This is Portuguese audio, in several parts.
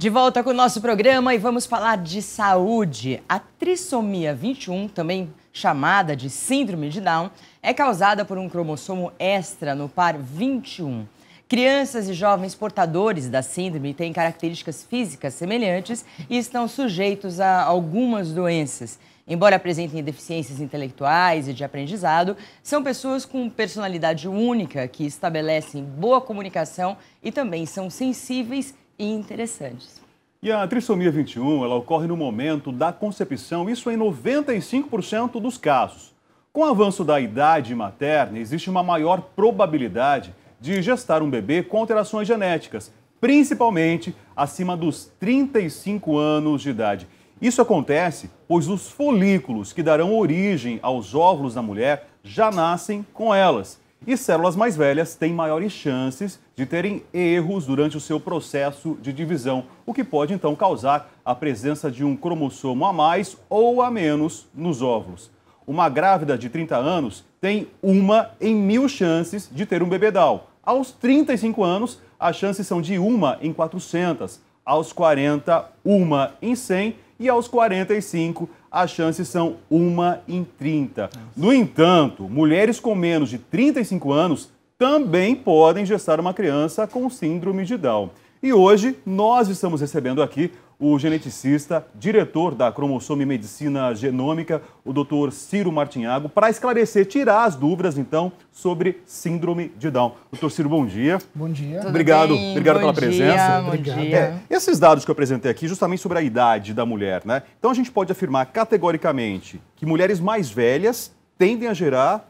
De volta com o nosso programa e vamos falar de saúde. A trissomia 21, também chamada de síndrome de Down, é causada por um cromossomo extra no par 21. Crianças e jovens portadores da síndrome têm características físicas semelhantes e estão sujeitos a algumas doenças. Embora apresentem deficiências intelectuais e de aprendizado, são pessoas com personalidade única que estabelecem boa comunicação e também são sensíveis e interessantes. E a trissomia 21, ela ocorre no momento da concepção, isso em 95% dos casos. Com o avanço da idade materna, existe uma maior probabilidade de gestar um bebê com alterações genéticas, principalmente acima dos 35 anos de idade. Isso acontece pois os folículos que darão origem aos óvulos da mulher já nascem com elas. E células mais velhas têm maiores chances de terem erros durante o seu processo de divisão, o que pode então causar a presença de um cromossomo a mais ou a menos nos óvulos. Uma grávida de 30 anos tem uma em mil chances de ter um bebê Down. Aos 35 anos, as chances são de uma em 400. Aos 40, uma em 100 e aos 45 as chances são 1 em 30. No entanto, mulheres com menos de 35 anos também podem gestar uma criança com síndrome de Down. E hoje nós estamos recebendo aqui o geneticista, diretor da Cromossome Medicina Genômica, o Dr. Ciro Martinhago, para esclarecer, tirar as dúvidas, então, sobre síndrome de Down. Dr. Ciro, bom dia. Bom dia. Tudo obrigado, bem? obrigado bom pela dia, presença. Bom obrigado. dia. É, esses dados que eu apresentei aqui, justamente sobre a idade da mulher, né? Então a gente pode afirmar categoricamente que mulheres mais velhas tendem a gerar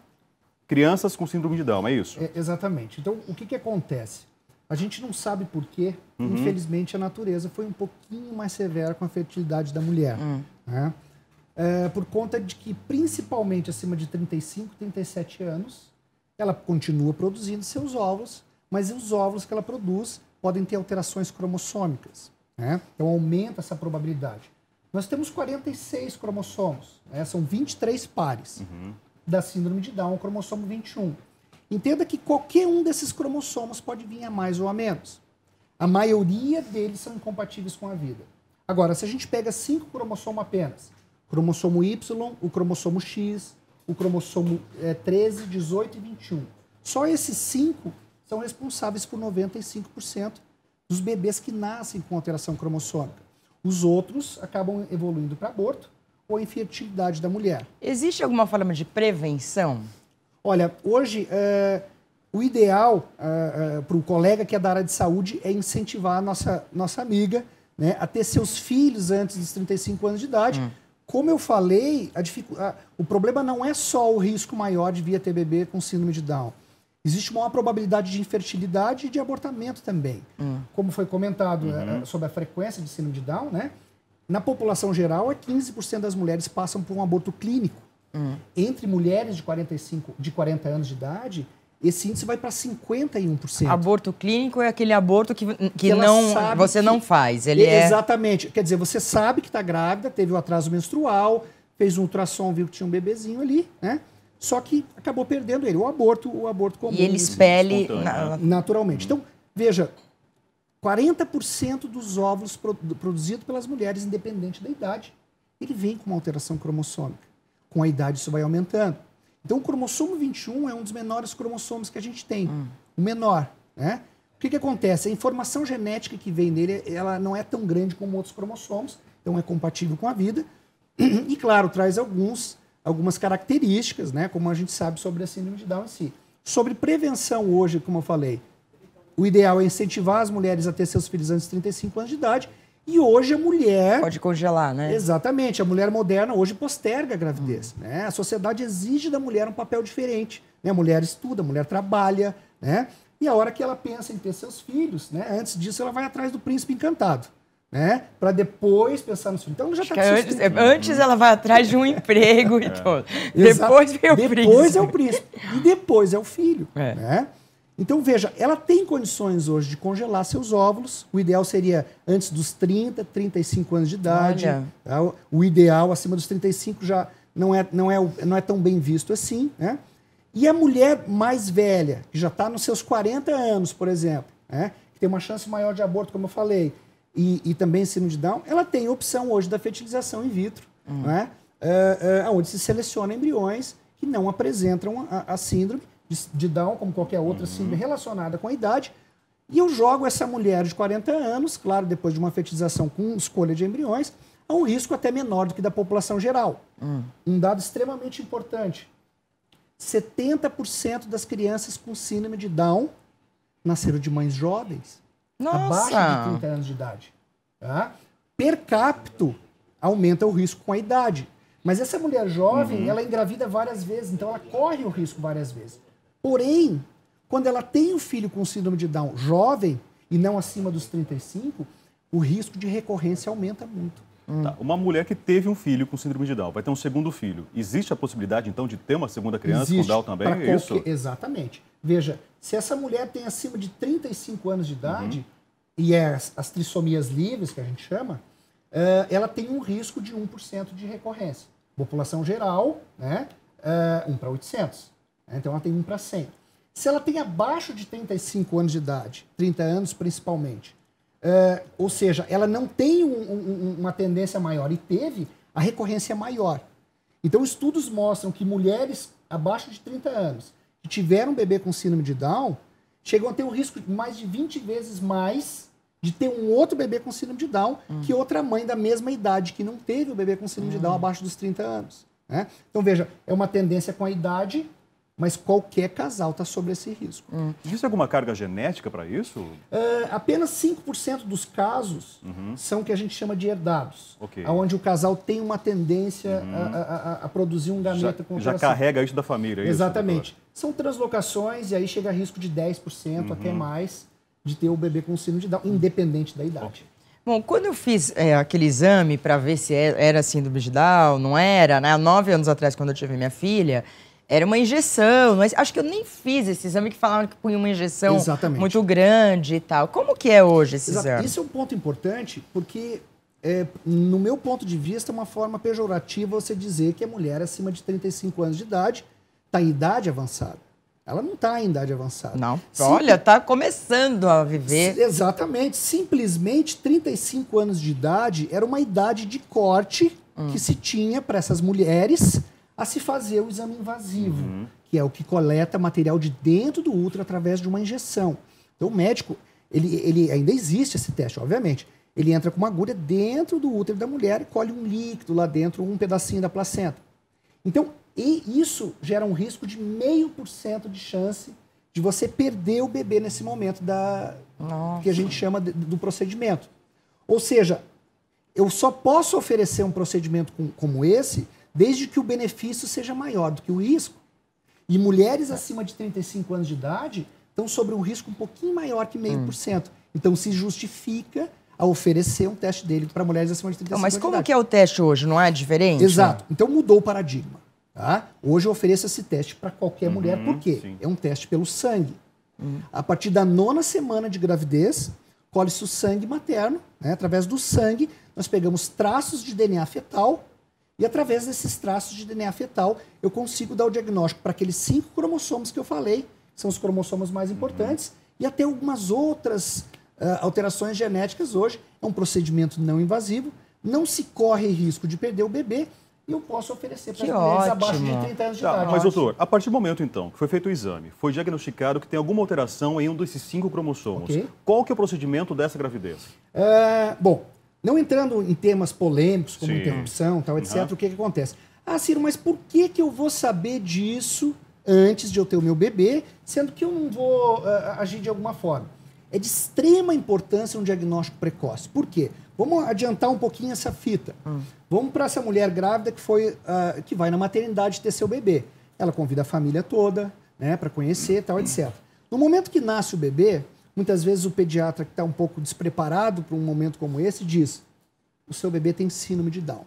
crianças com síndrome de Down, é isso? É, exatamente. Então, o que, que acontece? A gente não sabe por quê. Uhum. Infelizmente, a natureza foi um pouquinho mais severa com a fertilidade da mulher. Uhum. Né? É, por conta de que, principalmente acima de 35, 37 anos, ela continua produzindo seus ovos, mas os ovos que ela produz podem ter alterações cromossômicas. Né? Então, aumenta essa probabilidade. Nós temos 46 cromossomos, né? são 23 pares. Uhum. Da síndrome de Down, o cromossomo 21. Entenda que qualquer um desses cromossomos pode vir a mais ou a menos. A maioria deles são incompatíveis com a vida. Agora, se a gente pega cinco cromossomos apenas, cromossomo Y, o cromossomo X, o cromossomo é, 13, 18 e 21, só esses cinco são responsáveis por 95% dos bebês que nascem com alteração cromossômica. Os outros acabam evoluindo para aborto ou infertilidade da mulher. Existe alguma forma de prevenção? Olha, hoje é, o ideal é, eh, eh, para o colega que é da área de saúde é incentivar a nossa, nossa amiga né, a ter seus filhos antes dos 35 anos de idade. Hum. Como eu falei, a dificu... o problema não é só o risco maior de vir a ter bebê com síndrome de Down. Existe maior probabilidade de infertilidade e de abortamento também. Hum. Como foi comentado uhum. sobre a frequência de síndrome de Down, né? Na população geral, é 15% das mulheres passam por um aborto clínico. Hum. Entre mulheres de 45, de 40 anos de idade, esse índice vai para 51%. Aborto clínico é aquele aborto que, que, que não você que, não faz. Ele é, é... Exatamente. Quer dizer, você sabe que está grávida, teve o um atraso menstrual, fez um ultrassom, viu que tinha um bebezinho ali, né? Só que acabou perdendo ele. O aborto, o aborto comum. E ele assim, expele... Né? Naturalmente. Hum. Então, veja, 40% dos óvulos produ produzidos pelas mulheres, independente da idade, ele vem com uma alteração cromossômica. Com a idade, isso vai aumentando. Então, o cromossomo 21 é um dos menores cromossomos que a gente tem. Hum. O menor, né? O que, que acontece? A informação genética que vem nele, ela não é tão grande como outros cromossomos, então é compatível com a vida. E, claro, traz alguns, algumas características, né? Como a gente sabe sobre a síndrome de Down em si. Sobre prevenção hoje, como eu falei, o ideal é incentivar as mulheres a ter seus filhos antes de 35 anos de idade e hoje a mulher. Pode congelar, né? Exatamente. A mulher moderna hoje posterga a gravidez. Hum. Né? A sociedade exige da mulher um papel diferente. Né? A mulher estuda, a mulher trabalha, né? E a hora que ela pensa em ter seus filhos, né? Antes disso, ela vai atrás do príncipe encantado. Né? Para depois pensar no filho. Então ela já está é antes, antes ela vai atrás de um é. emprego e tudo. Depois vem o depois príncipe. Depois é o príncipe. E depois é o filho. É. Né? Então, veja, ela tem condições hoje de congelar seus óvulos. O ideal seria antes dos 30, 35 anos de idade. Tá? O ideal, acima dos 35, já não é, não é, não é tão bem visto assim. Né? E a mulher mais velha, que já está nos seus 40 anos, por exemplo, né? que tem uma chance maior de aborto, como eu falei, e, e também ensino de Down, ela tem opção hoje da fertilização in vitro, uhum. né? uh, ah, uh, ah, onde se seleciona embriões que não apresentam a, a síndrome de Down, como qualquer outra uhum. síndrome relacionada com a idade. E eu jogo essa mulher de 40 anos, claro, depois de uma fetização com escolha de embriões, a um risco até menor do que da população geral. Uhum. Um dado extremamente importante. 70% das crianças com síndrome de Down nasceram de mães jovens, Nossa. abaixo de 30 anos de idade. Tá? Per capita aumenta o risco com a idade. Mas essa mulher jovem, uhum. ela engravida várias vezes, então ela corre o risco várias vezes. Porém, quando ela tem um filho com síndrome de Down jovem e não acima dos 35, o risco de recorrência aumenta muito. Hum. Tá. Uma mulher que teve um filho com síndrome de Down vai ter um segundo filho. Existe a possibilidade, então, de ter uma segunda criança Existe. com Down também? É qualquer... isso? Exatamente. Veja, se essa mulher tem acima de 35 anos de idade uhum. e é as, as, trissomias livres, que a gente chama, uh, ela tem um risco de 1% de recorrência. População geral, né? Uh, 1 para 800. Né? Então ela tem 1 para 100. Se ela tem abaixo de 35 anos de idade, 30 anos principalmente, é, ou seja, ela não tem um, um, uma tendência maior e teve, a recorrência é maior. Então, estudos mostram que mulheres abaixo de 30 anos que tiveram um bebê com síndrome de Down chegam a ter um risco de mais de 20 vezes mais de ter um outro bebê com síndrome de Down hum. que outra mãe da mesma idade que não teve o bebê com síndrome hum. de Down abaixo dos 30 anos. Né? Então, veja, é uma tendência com a idade mas qualquer casal está sobre esse risco. Hum. Existe alguma carga genética para isso? É, apenas 5% dos casos uhum. são que a gente chama de herdados, okay. onde o casal tem uma tendência uhum. a, a, a, produzir um gameta com Já carrega isso da família, é Exatamente. são translocações e aí chega a risco de 10% uhum. até mais de ter o bebê com sino de Down, uhum. independente da idade. Okay. Bom, quando eu fiz é, aquele exame para ver se é, era síndrome de Down, não era, né? Há nove anos atrás, quando eu tive minha filha, era uma injeção, mas acho que eu nem fiz esse exame que falaram que punha uma injeção Exatamente. muito grande e tal. Como que é hoje esse Exato. exame? Isso é um ponto importante porque, é, no meu ponto de vista, é uma forma pejorativa você dizer que a mulher acima de 35 anos de idade está em idade avançada. Ela não está em idade avançada. Não. Olha, está começando a viver. Exatamente. Simplesmente 35 anos de idade era uma idade de corte hum. que se tinha para essas mulheres a se fazer o exame invasivo, uhum. que é o que coleta material de dentro do útero através de uma injeção. Então, o médico, ele, ele ainda existe esse teste, obviamente. Ele entra com uma agulha dentro do útero da mulher e colhe um líquido lá dentro, um pedacinho da placenta. Então, isso gera um risco de meio por cento de chance de você perder o bebê nesse momento da Nossa. que a gente chama de, do procedimento. Ou seja, eu só posso oferecer um procedimento com, como esse desde que o benefício seja maior do que o risco. E mulheres é. acima de 35 anos de idade estão sobre um risco um pouquinho maior que meio hum. por cento. Então se justifica a oferecer um teste dele para mulheres acima de 35 anos. Mas como que é o teste hoje? Não é diferente? Exato. Então mudou o paradigma. Tá? Hoje eu ofereço esse teste para qualquer uhum, mulher, por quê? Sim. É um teste pelo sangue. Uhum. A partir da nona semana de gravidez, colhe-se o sangue materno, né? através do sangue, nós pegamos traços de DNA fetal e através desses traços de DNA fetal, eu consigo dar o diagnóstico para aqueles cinco cromossomos que eu falei, que são os cromossomos mais importantes, uhum. e até algumas outras uh, alterações genéticas hoje. É um procedimento não invasivo, não se corre risco de perder o bebê e eu posso oferecer para as mulheres abaixo de 30 anos de tá, idade. Mas, doutor, a partir do momento, então, que foi feito o exame, foi diagnosticado que tem alguma alteração em um desses cinco cromossomos, okay. qual que é o procedimento dessa gravidez? Uh, bom, não entrando em temas polêmicos, como Sim. interrupção, tal, etc., uhum. o que, que acontece? Ah, Ciro, mas por que, que eu vou saber disso antes de eu ter o meu bebê, sendo que eu não vou uh, agir de alguma forma? É de extrema importância um diagnóstico precoce. Por quê? Vamos adiantar um pouquinho essa fita. Hum. Vamos para essa mulher grávida que, foi, uh, que vai na maternidade ter seu bebê. Ela convida a família toda né, para conhecer, tal, etc. No momento que nasce o bebê, Muitas vezes o pediatra que está um pouco despreparado para um momento como esse diz: o seu bebê tem síndrome de Down.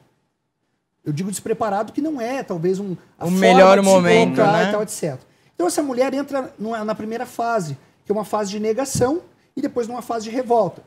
Eu digo despreparado que não é, talvez um o melhor momento, né? Tal, etc. Então essa mulher entra numa, na primeira fase, que é uma fase de negação e depois numa fase de revolta.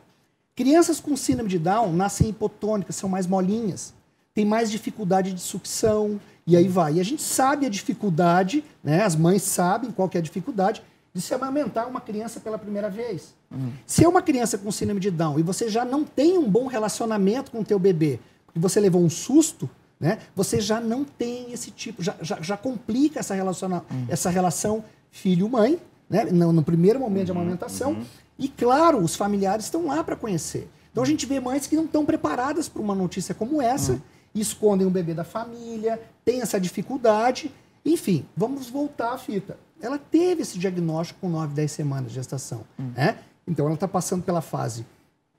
Crianças com síndrome de Down nascem hipotônicas, são mais molinhas, têm mais dificuldade de sucção e aí vai. E a gente sabe a dificuldade, né? As mães sabem qual é a dificuldade de se amamentar uma criança pela primeira vez. Uhum. Se é uma criança com síndrome de Down e você já não tem um bom relacionamento com o teu bebê, porque você levou um susto, né? Você já não tem esse tipo, já, já, já complica essa, relaciona, uhum. essa relação filho-mãe, né? No, no, primeiro momento uhum. de amamentação. Uhum. E claro, os familiares estão lá para conhecer. Então a uhum. gente vê mães que não estão preparadas para uma notícia como essa, uhum. escondem o bebê da família, tem essa dificuldade. Enfim, vamos voltar à fita ela teve esse diagnóstico com 9, 10 semanas de gestação. Hum. Né? Então, ela está passando pela fase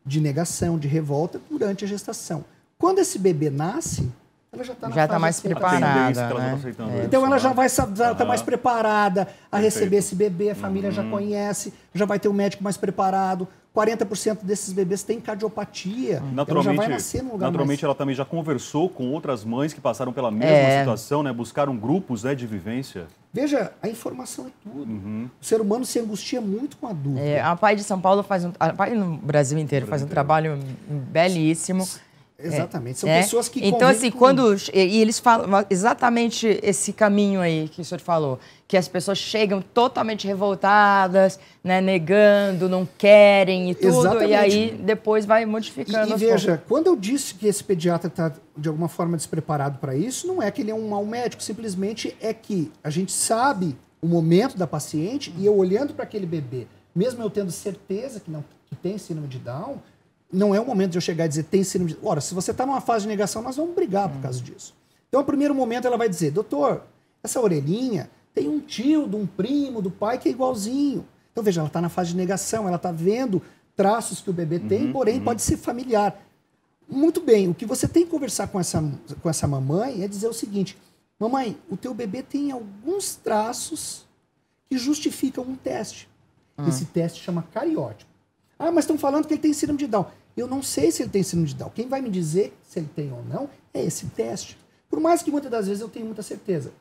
de negação, de revolta, durante a gestação. Quando esse bebê nasce, ela já está tá, né? tá, é. então, né? tá mais preparada. Né? é. Então, ela já vai estar tá mais preparada a Perfeito. receber esse bebê, a família uhum. já conhece, já vai ter um médico mais preparado, 40% desses bebês têm cardiopatia. Naturalmente, ela já vai nascer num lugar naturalmente mais... ela também já conversou com outras mães que passaram pela mesma é... situação, né? buscaram grupos né, de vivência. Veja, a informação é tudo. Uhum. O ser humano se angustia muito com a dúvida. É, a PAI de São Paulo faz um... A PAI no Brasil inteiro faz um trabalho belíssimo. Exatamente, são é. Né? pessoas que Então, assim, com... quando. E eles falam exatamente esse caminho aí que o senhor falou, que as pessoas chegam totalmente revoltadas, né, negando, não querem e tudo, exatamente. e aí depois vai modificando. E, e veja, quando eu disse que esse pediatra está de alguma forma despreparado para isso, não é que ele é um mau médico, simplesmente é que a gente sabe o momento da paciente hum. e eu olhando para aquele bebê, mesmo eu tendo certeza que, não, que tem síndrome de Down não é o momento de eu chegar e dizer tem síndrome de. Ora, se você está numa fase de negação, nós vamos brigar por causa disso. Então, no primeiro momento, ela vai dizer: doutor, essa orelhinha tem um tio, de um primo, do pai que é igualzinho. Então, veja, ela está na fase de negação, ela está vendo traços que o bebê tem, uhum, porém uhum. pode ser familiar. Muito bem, o que você tem que conversar com essa, com essa mamãe é dizer o seguinte: mamãe, o teu bebê tem alguns traços que justificam um teste. Uhum. Esse teste chama cariótipo. Ah, mas estão falando que ele tem síndrome de Down. Eu não sei se ele tem síndrome de Down. Quem vai me dizer se ele tem ou não é esse teste. Por mais que muitas das vezes eu tenha muita certeza.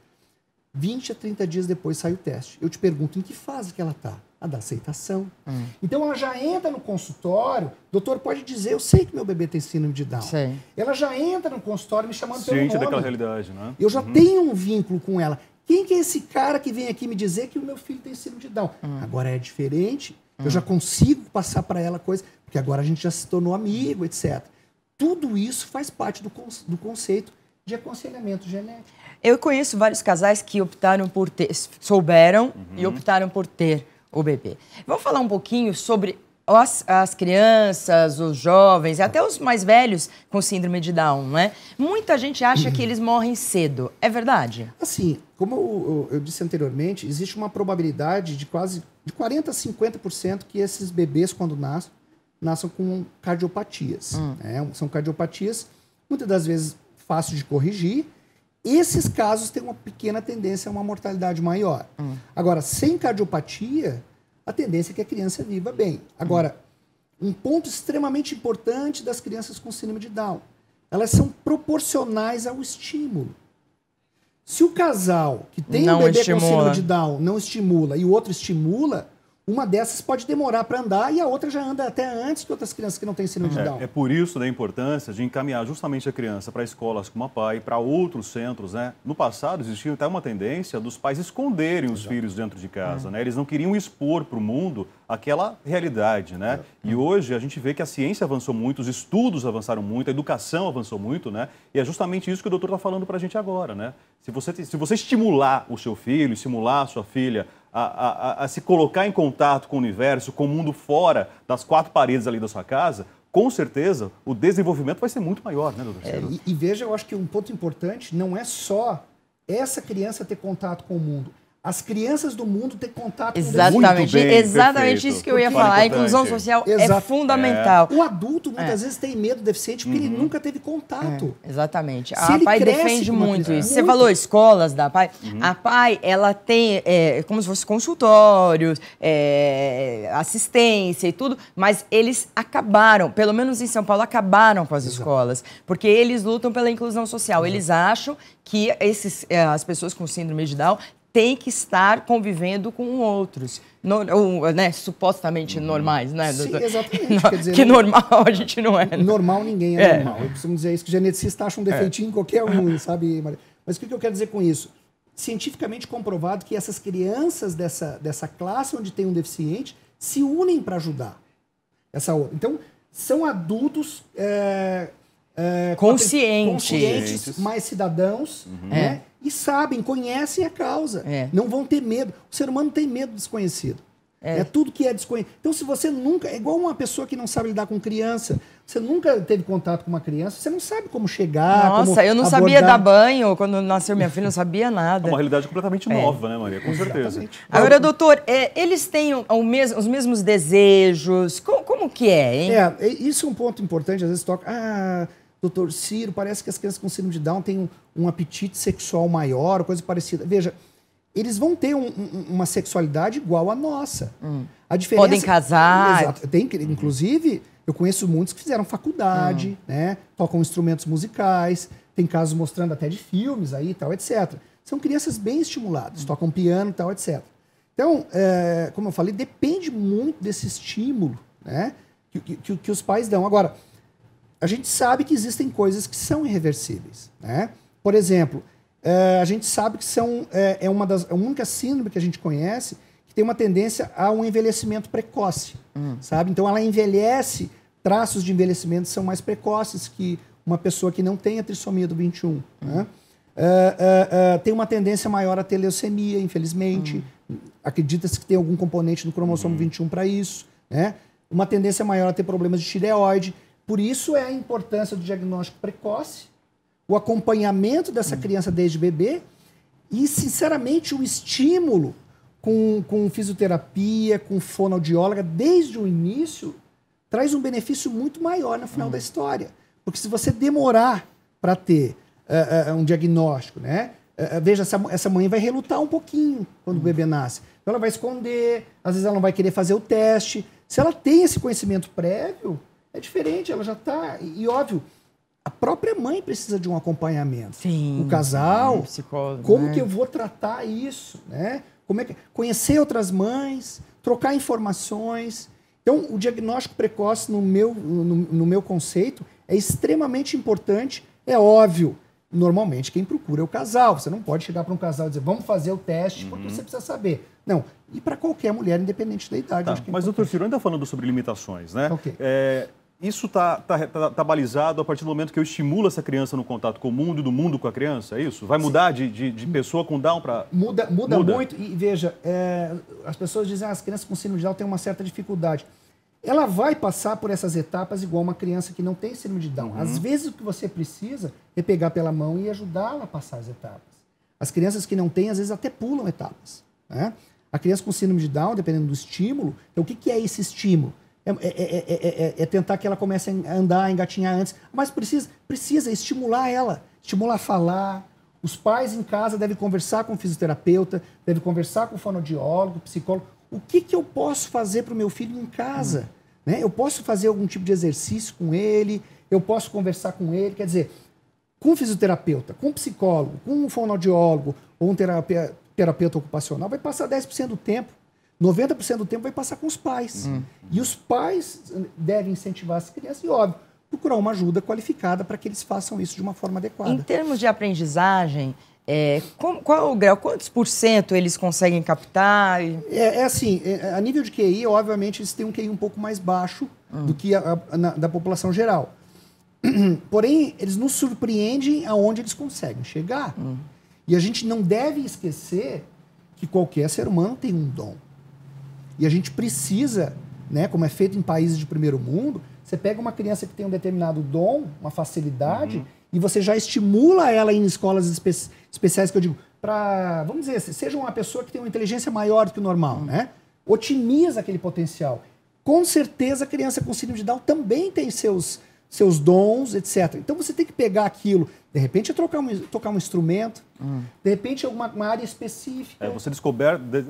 20 a 30 dias depois sai o teste. Eu te pergunto em que fase que ela está? A da aceitação. Hum. Então ela já entra no consultório, doutor pode dizer, eu sei que meu bebê tem síndrome de Down. Sim. Ela já entra no consultório me chamando Ciente pelo nome. daquela realidade, né? Eu já uhum. tenho um vínculo com ela. Quem que é esse cara que vem aqui me dizer que o meu filho tem síndrome de Down? Hum. Agora é diferente Hum. Eu já consigo passar para ela coisa, porque agora a gente já se tornou amigo, etc. Tudo isso faz parte do, con do conceito de aconselhamento genético. Eu conheço vários casais que optaram por ter, souberam uhum. e optaram por ter o bebê. Vamos falar um pouquinho sobre as, as, crianças, os jovens, até os mais velhos com síndrome de Down, né? Muita gente acha que eles morrem cedo. É verdade? Assim, como eu, eu, eu disse anteriormente, existe uma probabilidade de quase de 40% a 50% que esses bebês, quando nascem, nascem com cardiopatias. Hum. Né? São cardiopatias, muitas das vezes, fáceis de corrigir. Esses casos têm uma pequena tendência a uma mortalidade maior. Hum. Agora, sem cardiopatia, a tendência é que a criança viva bem. Hum. Agora, hum. um ponto extremamente importante das crianças com síndrome de Down, elas são proporcionais ao estímulo. Se o casal que tem não um bebê estimula. com síndrome de Down não estimula e o outro estimula, uma dessas pode demorar para andar e a outra já anda até antes que outras crianças que não têm síndrome de é, Down. É, é por isso da importância de encaminhar justamente a criança para escolas como a PAI, para outros centros, né? No passado existia até uma tendência dos pais esconderem os Exato. filhos dentro de casa, é. né? Eles não queriam expor para o mundo aquela realidade, né? É. E hoje a gente vê que a ciência avançou muito, os estudos avançaram muito, a educação avançou muito, né? E é justamente isso que o doutor está falando para a gente agora, né? Se você, se você estimular o seu filho, estimular a sua filha a, a, a, se colocar em contato com o universo, com o mundo fora das quatro paredes ali da sua casa, com certeza o desenvolvimento vai ser muito maior, né, doutor? É, e, e veja, eu acho que um ponto importante não é só essa criança ter contato com o mundo as crianças do mundo ter contato exatamente, com o bem, Exatamente perfeito. isso que eu ia falar. É a inclusão social é Exato. é fundamental. É. O adulto muitas é. vezes tem medo deficiente porque uhum. ele nunca teve contato. É, exatamente. Se a PAI defende muito isso. Você falou escolas da PAI. Uhum. A PAI, ela tem é, como se fosse consultórios, assistência e tudo, mas eles acabaram, pelo menos em São Paulo, acabaram com as Exato. escolas, porque eles lutam pela inclusão social. Uhum. Eles acham que esses, as pessoas com síndrome de Down tem que estar convivendo com outros, no, ou, né, supostamente uhum. normais, né? Sim, exatamente. Dizer, que normal a gente não é. Né? Normal ninguém é, é, normal. Eu costumo dizer isso, que geneticista acha um é. defeitinho é. em qualquer um, sabe, Maria? Mas o que eu quero dizer com isso? Cientificamente comprovado que essas crianças dessa, dessa classe onde tem um deficiente se unem para ajudar essa outra. Então, são adultos é, é, conscientes, mais cidadãos, uhum. né? É. E sabem, conhecem a causa. É. Não vão ter medo. O ser humano tem medo do desconhecido. É. é. tudo que é desconhecido. Então, se você nunca. É igual uma pessoa que não sabe lidar com criança. Você nunca teve contato com uma criança, você não sabe como chegar. Nossa, como eu não abordar. sabia dar banho quando nasceu minha filha, não sabia nada. É uma realidade completamente é. nova, é. né, Maria? Com certeza. Agora, doutor, é, eles têm os mesmos desejos. Como, como, que é, hein? É, isso é um ponto importante, às vezes toca. Ah, doutor Ciro, parece que as crianças com síndrome de Down têm um, um apetite sexual maior, coisa parecida. Veja, eles vão ter um, um, uma sexualidade igual à nossa. Hum. A diferença, Podem casar. Exato. Tem, inclusive, eu conheço muitos que fizeram faculdade, hum. né? Tocam instrumentos musicais, tem casos mostrando até de filmes aí tal, etc. São crianças bem estimuladas, hum. tocam piano tal, etc. Então, é, como eu falei, depende muito desse estímulo, né? Que, que, que os pais dão. Agora, a gente sabe que existem coisas que são irreversíveis. Né? Por exemplo, é, a gente sabe que são, é, é uma das, é a única síndrome que a gente conhece que tem uma tendência a um envelhecimento precoce. Hum. sabe? Então, ela envelhece, traços de envelhecimento são mais precoces que uma pessoa que não tem a trissomia do 21. Hum. Né? Uh, uh, uh, tem uma tendência maior ter leucemia, infelizmente. Hum. Acredita-se que tem algum componente no cromossomo hum. 21 para isso. Né? Uma tendência maior a ter problemas de tireoide. Por isso é a importância do diagnóstico precoce, o acompanhamento dessa hum. criança desde bebê e, sinceramente, o estímulo com, com fisioterapia, com fonoaudióloga, desde o início, traz um benefício muito maior no final uhum. da história. Porque se você demorar para ter uh, uh, um diagnóstico, né? Uh, veja, essa, essa mãe vai relutar um pouquinho quando uhum. o hum. bebê nasce. Então ela vai esconder, às vezes ela não vai querer fazer o teste. Se ela tem esse conhecimento prévio, é diferente, ela já está. E óbvio, a própria mãe precisa de um acompanhamento. Sim. O casal. É, como né? que eu vou tratar isso, né? Como é que... Conhecer outras mães, trocar informações. Então, o diagnóstico precoce, no meu, no, no meu conceito, é extremamente importante. É óbvio, normalmente quem procura é o casal. Você não pode chegar para um casal e dizer, vamos fazer o teste, porque uhum. você precisa saber. Não, e para qualquer mulher, independente da idade. Tá, é mas, doutor Ciro, ainda falando sobre limitações, né? Okay. É, isso está tá, tá, tá, balizado a partir do momento que eu estimulo essa criança no contato com o mundo e do mundo com a criança, é isso? Vai mudar de, de, de, pessoa com Down para. Muda, muda, muda, muito e veja, é, as pessoas dizem que ah, as crianças com síndrome de Down têm uma certa dificuldade. Ela vai passar por essas etapas igual uma criança que não tem síndrome de Down. Uhum. Às vezes o que você precisa é pegar pela mão e ajudá-la a passar as etapas. As crianças que não têm, às vezes até pulam etapas. Né? A criança com síndrome de Down, dependendo do estímulo, então o que, que é esse estímulo? É é é, é, é, é, tentar que ela comece a andar, engatinhar antes. Mas precisa, precisa estimular ela, estimular a falar. Os pais em casa devem conversar com o fisioterapeuta, devem conversar com o fonoaudiólogo, psicólogo. O que, que eu posso fazer para o meu filho em casa? Hum. Né? Eu posso fazer algum tipo de exercício com ele, eu posso conversar com ele. Quer dizer, com o fisioterapeuta, com o psicólogo, com o fonoaudiólogo ou um terapeuta ocupacional, vai passar 10% do tempo 90% do tempo vai passar com os pais. Hum. E os pais devem incentivar as crianças, e óbvio, procurar uma ajuda qualificada para que eles façam isso de uma forma adequada. Em termos de aprendizagem, é, qual, qual é o grau? Quantos por cento eles conseguem captar? É, é assim, é, a nível de QI, obviamente, eles têm um QI um pouco mais baixo hum. do que a, a na, da população geral. Porém, eles nos surpreendem aonde eles conseguem chegar. Hum. E a gente não deve esquecer que qualquer ser humano tem um dom. E a gente precisa, né, como é feito em países de primeiro mundo, você pega uma criança que tem um determinado dom, uma facilidade, uhum. e você já estimula ela em escolas espe especiais, que eu digo, para, vamos dizer, seja uma pessoa que tem uma inteligência maior do que o normal, uhum. né? Otimiza aquele potencial. Com certeza a criança com síndrome de Down também tem seus, seus dons, etc. Então você tem que pegar aquilo, de repente é trocar um, tocar um instrumento, Hum. De repente, alguma uma área específica. É, você descobre,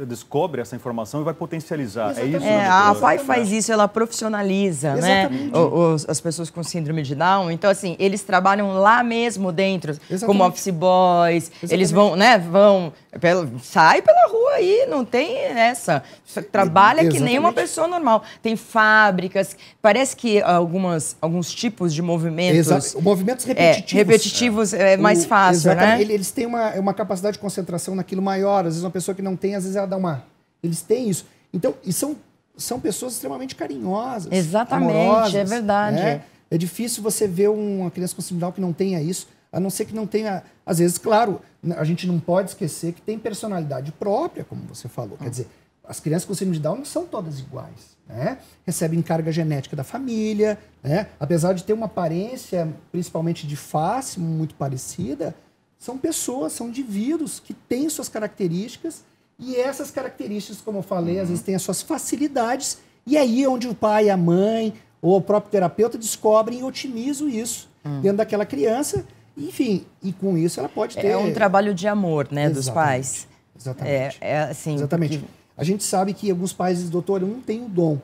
descobre essa informação e vai potencializar. É Exatamente. É isso? É, a Pai faz isso, ela profissionaliza né? O, as pessoas com síndrome de Down. Então, assim, eles trabalham lá mesmo dentro, Exatamente. como office boys. Exatamente. Eles vão, né? Vão. Pelo, sai pela rua aí, não tem essa. Trabalha que nem uma pessoa normal. Tem fábricas, parece que algumas, alguns tipos de movimentos. Exato. Movimentos é, repetitivos. É, repetitivos é, mais fácil, né? Eles têm uma uma, uma capacidade de concentração naquilo maior. Às vezes uma pessoa que não tem, às vezes ela dá uma. Eles têm isso. Então, e são, são pessoas extremamente carinhosas. Exatamente, é amorosas, é verdade. Né? É difícil você ver uma criança com síndrome que não tenha isso, a não ser que não tenha. Às vezes, claro, a gente não pode esquecer que tem personalidade própria, como você falou. Quer dizer, as crianças com síndrome de Down não são todas iguais. Né? Recebem carga genética da família, né? apesar de ter uma aparência, principalmente de face, muito parecida são pessoas, são indivíduos que têm suas características e essas características, como eu falei, às uhum. vezes têm as suas facilidades e aí é onde o pai, a mãe ou o próprio terapeuta descobrem e otimizam isso hum. dentro daquela criança. Enfim, e com isso ela pode é ter... É um trabalho de amor, né, Exatamente. dos pais. Exatamente. É, é assim... Exatamente. Porque... A gente sabe que alguns pais doutor, não têm o dom,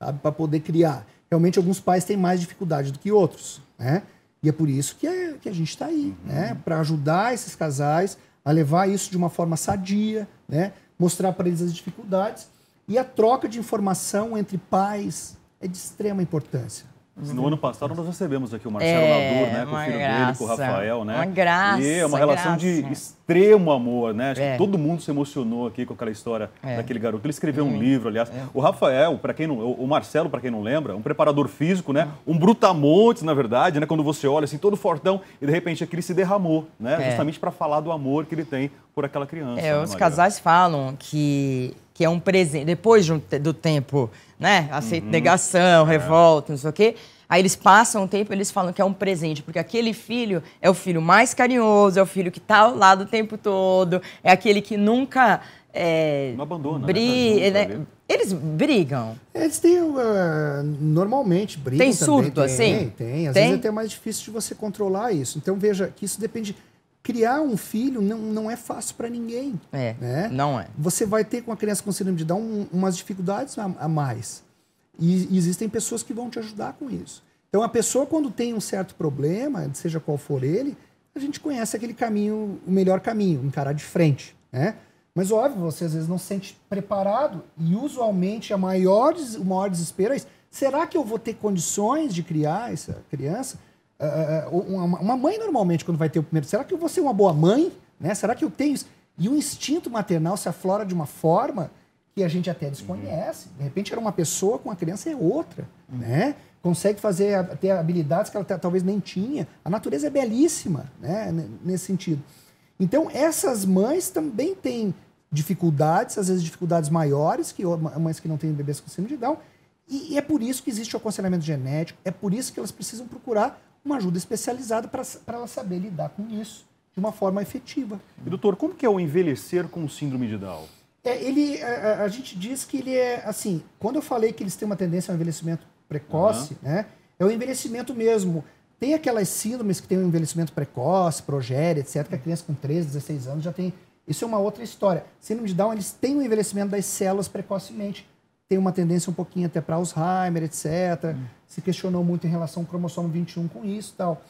sabe, para poder criar. Realmente alguns pais têm mais dificuldade do que outros, né? E é por isso que, é, que a gente está aí, uhum. né? Para ajudar esses casais a levar isso de uma forma sadia, né? Mostrar para eles as dificuldades. E a troca de informação entre pais é de extrema importância. Uhum. No ano passado nós recebemos aqui o Marcelo é, Nadur, né? Com o filho graça. dele, com o Rafael, né? Uma graça. E é uma relação graça. de extremo amor, né? Acho é. que todo mundo se emocionou aqui com aquela história é. daquele garoto. Ele escreveu hum. um é. livro, aliás. É. O Rafael, para quem não, o Marcelo, para quem não lembra, um preparador físico, né? É. Um brutamontes, na verdade, né? Quando você olha assim, todo fortão, e de repente aquele se derramou, né? É. Justamente para falar do amor que ele tem por aquela criança. É, né, os casais falam que que é um presente depois de um, do tempo, né? Aceito uhum. negação, revolta, não sei o quê Aí eles passam o tempo, eles falam que é um presente, porque aquele filho é o filho mais carinhoso, é o filho que tá ao lado o tempo todo, é aquele que nunca é, não abandona. né? Tá né eles brigam. Eles têm. Uh, normalmente brigam. Tem surto, também, assim? Tem, tem. Às tem? vezes é até mais difícil de você controlar isso. Então veja que isso depende. Criar um filho não, não é fácil para ninguém. É. Né? Não é. Você vai ter com a criança com síndrome de Down um, umas dificuldades a, a mais. E, existem pessoas que vão te ajudar com isso. Então, a pessoa, quando tem um certo problema, seja qual for ele, a gente conhece aquele caminho, o melhor caminho, encarar de frente, né? Mas óbvio, você às vezes não se sente preparado e usualmente a maior, o maior desespero é isso. Será que eu vou ter condições de criar essa criança? Ah, ah, ah, uma mãe normalmente quando vai ter o primeiro, será que eu vou ser uma boa mãe? Né? Será que eu tenho isso? E o instinto maternal se aflora de uma forma que a gente até desconhece. Uhum. De repente era uma pessoa com a criança é outra, uhum. né? Consegue fazer ter habilidades que ela talvez nem tinha. A natureza é belíssima, né? Nesse sentido. Então essas mães também têm dificuldades, às vezes dificuldades maiores que mães que não têm bebês com síndrome de Down. E é por isso que existe o aconselhamento genético. É por isso que elas precisam procurar uma ajuda especializada para ela saber lidar com isso de uma forma efetiva. E, doutor, como que é o envelhecer com síndrome de Down? É, ele, a, a, gente diz que ele é assim. Quando eu falei que eles têm uma tendência ao envelhecimento precoce, uhum. né? É o envelhecimento mesmo. Tem aquelas síndromes que tem um envelhecimento precoce, progéria, etc., que a criança com 13, 16 anos já tem. Isso é uma outra história. Síndrome de Down, eles têm o um envelhecimento das células precocemente. Tem uma tendência um pouquinho até para Alzheimer, etc. Uhum. Se questionou muito em relação ao cromossomo 21 com isso e tal.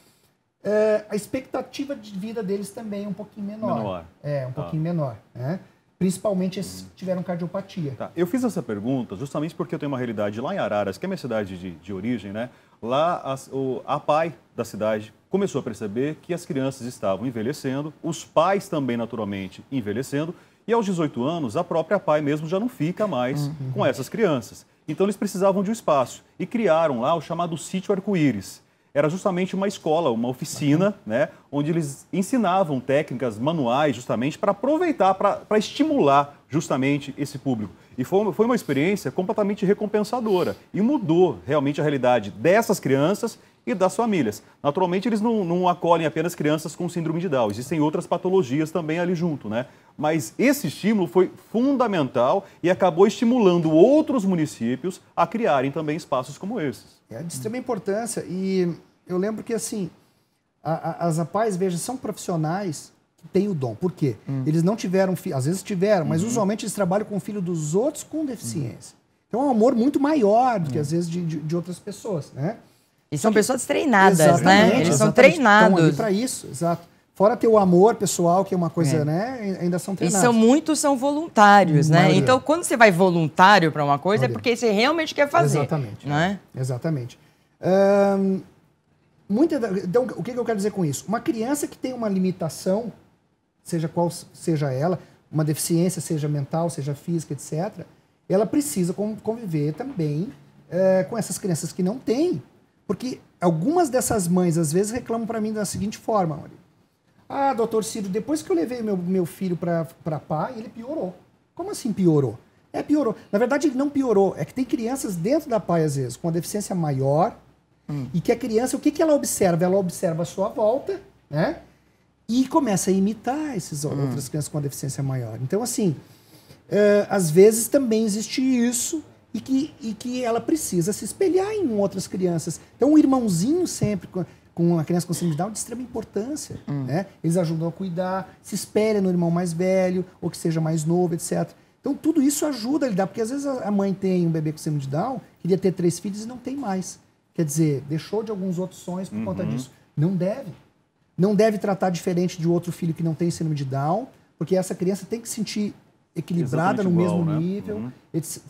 É, a expectativa de vida deles também é um pouquinho menor. menor. É, um pouquinho ah. menor. Né? principalmente esses que tiveram cardiopatia. Tá. Eu fiz essa pergunta justamente porque eu tenho uma realidade lá em Araras, que é minha cidade de, de origem, né? Lá a, o, a PAI da cidade começou a perceber que as crianças estavam envelhecendo, os pais também naturalmente envelhecendo, e aos 18 anos a própria PAI mesmo já não fica mais uhum. com essas crianças. Então eles precisavam de um espaço e criaram lá o chamado sítio arco-íris era justamente uma escola, uma oficina, uhum. né, onde eles ensinavam técnicas manuais justamente para aproveitar, para estimular justamente esse público. E foi, foi uma experiência completamente recompensadora e mudou realmente a realidade dessas crianças e das famílias. Naturalmente, eles não, não, acolhem apenas crianças com síndrome de Down, existem outras patologias também ali junto, né? Mas esse estímulo foi fundamental e acabou estimulando outros municípios a criarem também espaços como esses. É de extrema importância e eu lembro que, assim, a, a, as APAES, veja, são profissionais que têm o dom. Por quê? Hum. Eles não tiveram, às vezes tiveram, mas uhum. usualmente eles trabalham com o filho dos outros com deficiência. Uhum. Então é um amor muito maior do que, uhum. às vezes, de, de, de outras pessoas, né? E são pessoas treinadas, né? exatamente, né? Eles exatamente. são então, treinados. Estão ali para isso, exato. Fora ter o amor pessoal, que é uma coisa, é. né? Ainda são treinados. E são muitos são voluntários, né? Maravilha. Então, quando você vai voluntário para uma coisa, Maravilha. é porque você realmente quer fazer. Exatamente. Né? Exatamente. Hum, muita, então, o que eu quero dizer com isso? Uma criança que tem uma limitação, seja qual seja ela, uma deficiência, seja mental, seja física, etc., ela precisa conviver também é, com essas crianças que não têm porque algumas dessas mães, às vezes, reclamam para mim da seguinte forma, Ah, doutor Ciro, depois que eu levei meu, meu filho para pá, ele piorou. Como assim piorou? É, piorou. Na verdade, ele não piorou. É que tem crianças dentro da PAI, às vezes, com a deficiência maior. Hum. E que a criança, o que, que ela observa? Ela observa a sua volta, né? E começa a imitar essas hum. outras crianças com deficiência maior. Então, assim, uh, às vezes também existe isso, e que, e que ela precisa se espelhar em outras crianças. Então, um irmãozinho sempre com, com a criança com síndrome de Down de extrema importância. Hum. Né? Eles ajudam a cuidar, se espelha no irmão mais velho ou que seja mais novo, etc. Então, tudo isso ajuda a lidar, porque às vezes a mãe tem um bebê com síndrome de Down, queria ter três filhos e não tem mais. Quer dizer, deixou de alguns outros sonhos por uhum. conta disso. Não deve. Não deve tratar diferente de outro filho que não tem síndrome de Down, porque essa criança tem que sentir equilibrada Exatamente no mesmo igual, né? nível, uhum.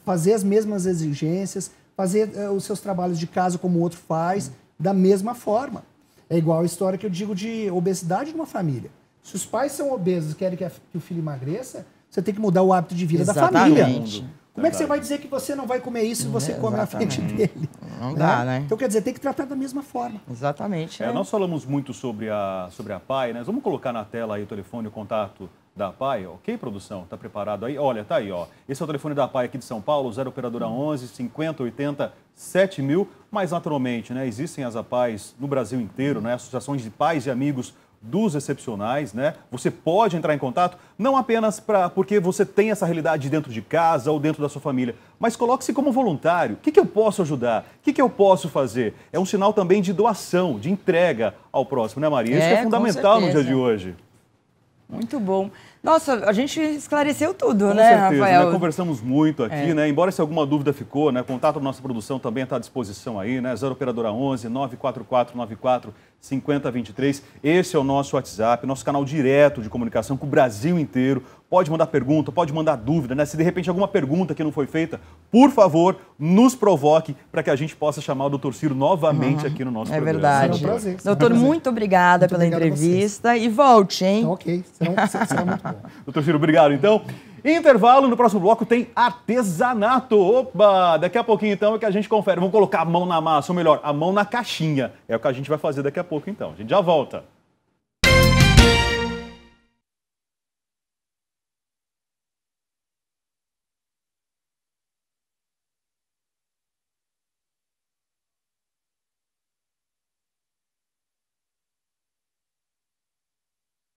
fazer as mesmas exigências, fazer uh, os seus trabalhos de casa como o outro faz, uhum. da mesma forma. É igual a história que eu digo de obesidade de uma família. Se os pais são obesos e querem que, a, que, o filho emagreça, você tem que mudar o hábito de vida Exatamente. da família. Como é que você é vai dizer que você não vai comer isso se uhum. você come na frente dele? Não né? dá, né? Então, quer dizer, tem que tratar da mesma forma. Exatamente. É, é. Nós falamos muito sobre a, sobre a PAI, né? Vamos colocar na tela aí o telefone, o contato da PAI, ok, produção? Tá preparado aí? Olha, tá aí, ó. Esse é o telefone da PAI aqui de São Paulo, 0 operadora 11 50 80 7000. Mas, naturalmente, né, existem as APAIs no Brasil inteiro, hum. né, associações de pais e amigos dos excepcionais, né? Você pode entrar em contato não apenas para porque você tem essa realidade dentro de casa ou dentro da sua família, mas coloque-se como voluntário. O que, que eu posso ajudar? O que, que eu posso fazer? É um sinal também de doação, de entrega ao próximo, né, Maria? É, Isso é fundamental no dia de hoje. Muito bom. Nossa, a gente esclareceu tudo, Com né, certeza, né? Rafael? Né? Conversamos muito aqui, é. né? Embora se alguma dúvida ficou, né? Contato da nossa produção também está à disposição aí, né? 0 operadora 11 944 94 5023. Esse é o nosso WhatsApp, nosso canal direto de comunicação com o Brasil inteiro. Pode mandar pergunta, pode mandar dúvida, né? Se de repente alguma pergunta que não foi feita, por favor, nos provoque para que a gente possa chamar o doutor Ciro novamente uhum. aqui no nosso é programa. Verdade. É verdade. Um prazer. Doutor, um muito obrigada muito pela entrevista e volte, hein? Então, ok, será, será muito Doutor Ciro, obrigado então. Intervalo, no próximo bloco tem artesanato. Opa! Daqui a pouquinho então é que a gente confere. Vamos colocar a mão na massa, ou melhor, a mão na caixinha. É o que a gente vai fazer daqui a pouco então. A gente já volta.